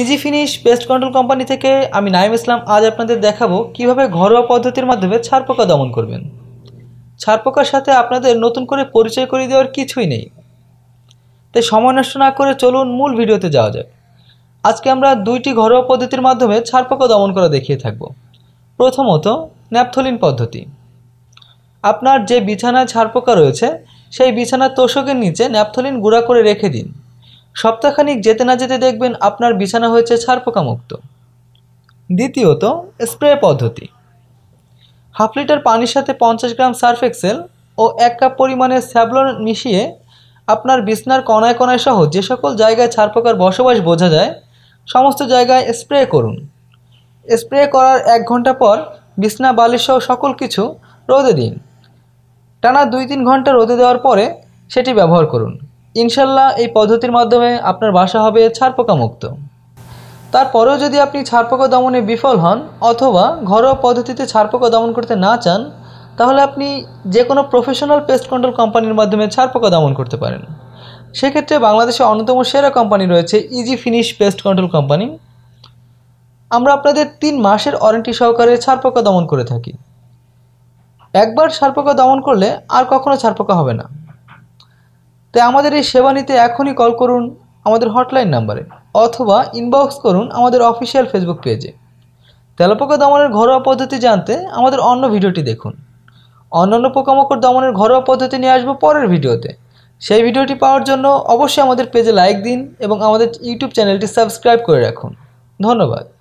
easy finish pest control company থেকে আমি নাইম ইসলাম আজ আপনাদের দেখাবো কিভাবে ঘরোয়া পদ্ধতির মাধ্যমে ছারপোকা দমন করবেন ছারপোকার সাথে আপনাদের নতুন করে পরিচয় করে দেওয়ার কিছুই নেই তাই সময় নষ্ট না করে চলুন মূল ভিডিওতে যাওয়া যাক আজকে আমরা দুইটি ঘরোয়া পদ্ধতির মাধ্যমে ছারপোকা দমন করা দেখিয়ে থাকব প্রথমত ন্যাপথলিন পদ্ধতি আপনার যে বিছানায় ছারপোকা রয়েছে সেই বিছানার তোষকের নিচে ন্যাপথলিন গুঁড়া করে রেখে দিন সপ্তাহখানিক যেতে না যেতে দেখবেন আপনার বিছানা হয়েছে ছারপোকামুক্ত দ্বিতীয়ত স্প্রে পদ্ধতি হাফ লিটার পানির সাথে পঞ্চাশ গ্রাম সার্ফ এক্সেল ও এক কাপ পরিমাণে স্যাবলন মিশিয়ে আপনার বিছনার কণায় কণায় সহ যে সকল জায়গায় ছারপোকার বসবাস বোঝা যায় সমস্ত জায়গায় স্প্রে করুন স্প্রে করার এক ঘন্টা পর বিছনা বালিশ সহ সকল কিছু রোদে দিন টানা দুই তিন ঘন্টা রোদে দেওয়ার পরে সেটি ব্যবহার করুন ইনশাল্লাহ এই পদ্ধতির মাধ্যমে আপনার বাসা হবে মুক্ত তারপরেও যদি আপনি ছারপোকা দমনে বিফল হন অথবা ঘরোয়া পদ্ধতিতে ছারপোকা দমন করতে না চান তাহলে আপনি যে কোনো প্রফেশনাল পেস্ট কন্ট্রোল কোম্পানির মাধ্যমে ছারপোকা দমন করতে পারেন সেক্ষেত্রে বাংলাদেশে অন্যতম সেরা কোম্পানি রয়েছে easy finish pest control company আমরা আপনাদের তিন মাসের ওয়ারেন্টি সহকারে ছারপোকা দমন করে থাকি একবার ছারপোকা দমন করলে আর কখনো ছারপোকা হবে না তাই আমাদের এই সেবা নিতে এখনই কল করুন আমাদের হটলাইন নাম্বারে অথবা ইনবক্স করুন আমাদের অফিসিয়াল ফেসবুক পেজে তেলাপোকা দমনের ঘরোয়া পদ্ধতি জানতে আমাদের অন্য ভিডিওটি দেখুন অন্যান্য পোকামাকড় দমনের ঘরোয়া পদ্ধতি নিয়ে আসবো পরের ভিডিওতে সেই ভিডিওটি পাওয়ার জন্য অবশ্যই আমাদের পেজে লাইক দিন এবং আমাদের ইউটিউব চ্যানেলটি সাবস্ক্রাইব করে রাখুন ধন্যবাদ